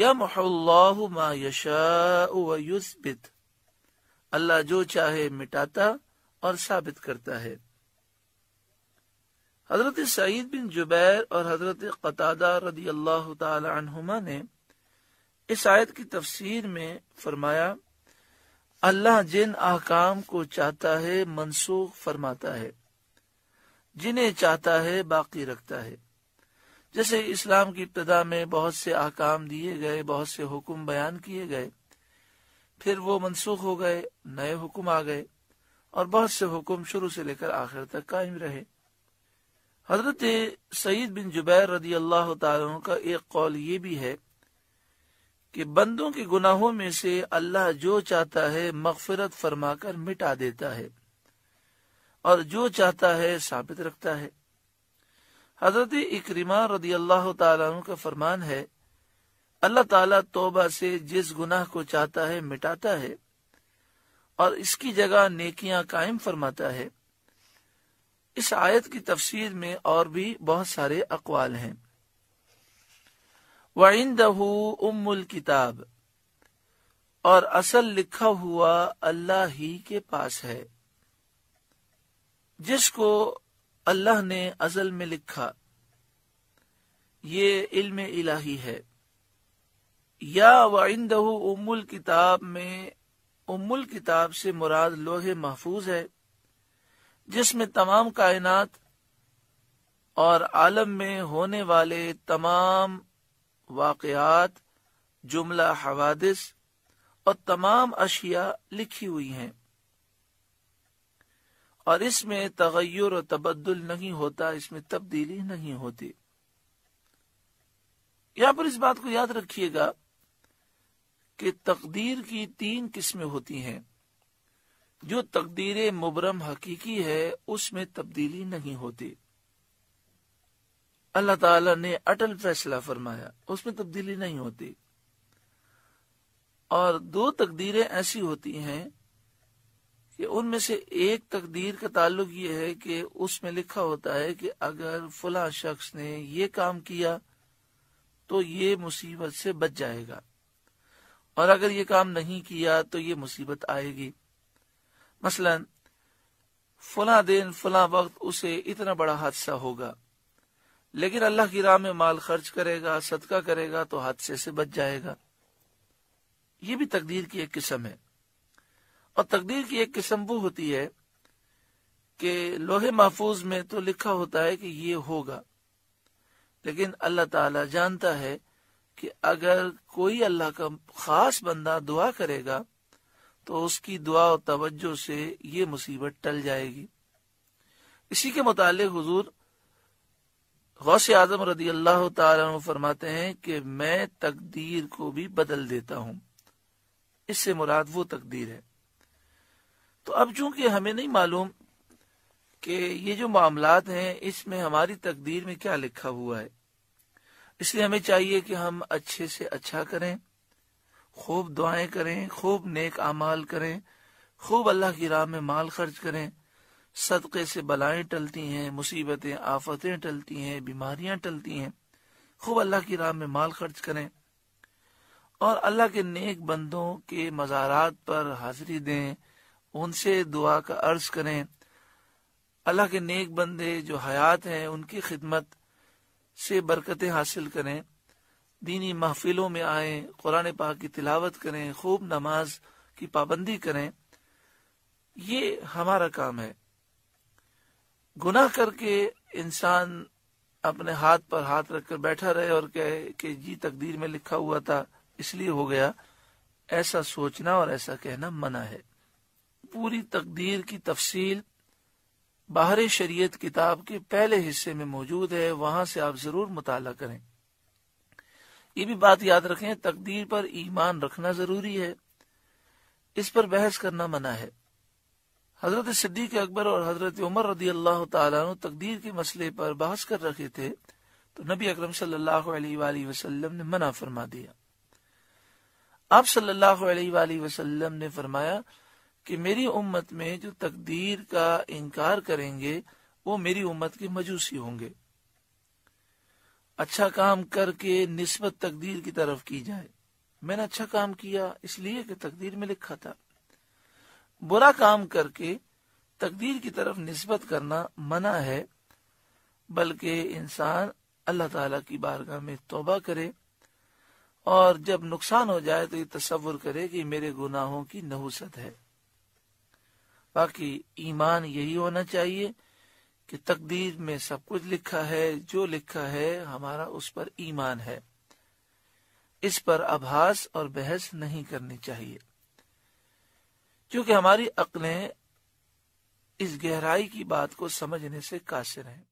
यमहल्लाहु मा यशाउ युस्बित अल्लाह जो चाहे मिटाता और साबित करता है हजरत सईद बिन जुबैर और हजरत कतादा रदी अल्लाह तुमा ने इस आयत की तफसीर में फरमाया अल्लाह जिन अहकाम को चाहता है मनसूख फरमाता है जिन्हें चाहता है बाकी रखता है जैसे इस्लाम की इब्तदा में बहुत से आकाम दिए गए बहुत से हुक्म बयान किए गए फिर वो मनसूख हो गए नए हुक्म आ गए और बहुत से हुक्म शुरू से लेकर आखिर तक कायम रहे हजरत सईद बिन जुबैर रदी अल्लाह का एक कौल ये भी है कि बंदों के गुनाहों में से अल्लाह जो चाहता है फरमा फरमाकर मिटा देता है और जो चाहता है साबित रखता है हजरत इकरमा रदी अल्लाह का फरमान है अल्लाह तला तोबा से जिस गुनाह को चाहता है मिटाता है और इसकी जगह नेकियां कायम फरमाता है इस आयत की तफसीर में और भी बहुत सारे अकवाल हैं वाइन दहू उम्मुल किताब और असल लिखा हुआ अल्लाह ही के पास है जिसको अल्लाह ने अजल में लिखा ये इल्म इलाही है या वह उमुल किताब में उमुल किताब से मुराद लोहे महफूज है जिसमें तमाम कायनात और आलम में होने वाले तमाम वाकयात जुमला हवादिस और तमाम अशिया लिखी हुई हैं और इसमें तगैर और तबद्दुल नहीं होता इसमें तब्दीली नहीं होती यहां पर इस बात को याद रखिएगा कि तकदीर की तीन किस्में होती हैं जो तकदीर मुबरम हकीकी है उसमें तब्दीली नहीं होती अल्लाह ताला ने अटल फैसला फरमाया उसमें तब्दीली नहीं होती और दो तकदीरें ऐसी होती हैं कि उनमें से एक तकदीर का ताल्लुक ये है कि उसमें लिखा होता है कि अगर फला शख्स ने ये काम किया तो ये मुसीबत से बच जाएगा और अगर ये काम नहीं किया तो ये मुसीबत आएगी मसलन फला दिन फला वक्त उसे इतना बड़ा हादसा होगा लेकिन अल्लाह की राह में माल खर्च करेगा सदका करेगा तो हादसे से बच जाएगा ये भी तकदीर की एक किस्म है और तकदीर की एक किस्म वो होती है कि लोहे महफूज में तो लिखा होता है कि ये होगा लेकिन अल्लाह ताला जानता है कि अगर कोई अल्लाह का खास बंदा दुआ करेगा तो उसकी दुआ और तवज्जो से ये मुसीबत टल जाएगी इसी के मुतालिक हुजूर गौस आजम रदी अल्लाह फरमाते हैं कि मैं तकदीर को भी बदल देता हूँ इससे मुराद वो तकदीर है तो अब चूंकि हमें नहीं मालूम कि ये जो मामला हैं इसमें हमारी तकदीर में क्या लिखा हुआ है इसलिए हमें चाहिए कि हम अच्छे से अच्छा करें खूब दुआएं करें खूब नेक अमाल करें खूब अल्लाह की राह में माल खर्च करें सदक़े से बलाएं टलती हैं मुसीबतें आफतें टलती हैं बीमारियां टलती हैं खूब अल्लाह की राह में माल खर्च करें और अल्लाह के नेक बंदों के मज़ारात पर हाजिरी दें उनसे दुआ का अर्ज करें अल्लाह के नेक बंदे जो हयात हैं उनकी खिदमत से बरकतें हासिल करें दीनी महफिलों में आए कुरान पाक की तिलावत करें खूब नमाज की पाबंदी करें ये हमारा काम है गुनाह करके इंसान अपने हाथ पर हाथ रखकर बैठा रहे और कहे कि जी तकदीर में लिखा हुआ था इसलिए हो गया ऐसा सोचना और ऐसा कहना मना है पूरी तकदीर की तफसील बाहर शरीयत किताब के पहले हिस्से में मौजूद है वहां से आप जरूर मुताल करें ये भी बात याद रखें तकदीर पर ईमान रखना जरूरी है इस पर बहस करना मना है हजरत सिद्दीक अकबर और हजरत उमर रदी अल्लाह तु तकदीर के मसले पर बहस कर रखे थे तो नबी अक्रम सलम ने मना फरमा दिया आप सल्लाह ने फरमाया कि मेरी उम्मत में जो तकदीर का इनकार करेंगे वो मेरी उम्मत के मजूसी होंगे अच्छा काम करके नस्बत तकदीर की तरफ की जाए मैंने अच्छा काम किया इसलिए कि तकदीर में लिखा था बुरा काम करके तकदीर की तरफ नस्बत करना मना है बल्कि इंसान अल्लाह ताला की बारगाह में तोबा करे और जब नुकसान हो जाए तो ये तस्वुर करे कि मेरे गुनाहों की नहुसत है बाकी ईमान यही होना चाहिए कि तकदीर में सब कुछ लिखा है जो लिखा है हमारा उस पर ईमान है इस पर आभास और बहस नहीं करनी चाहिए क्योंकि हमारी अकलें इस गहराई की बात को समझने से कासिर हैं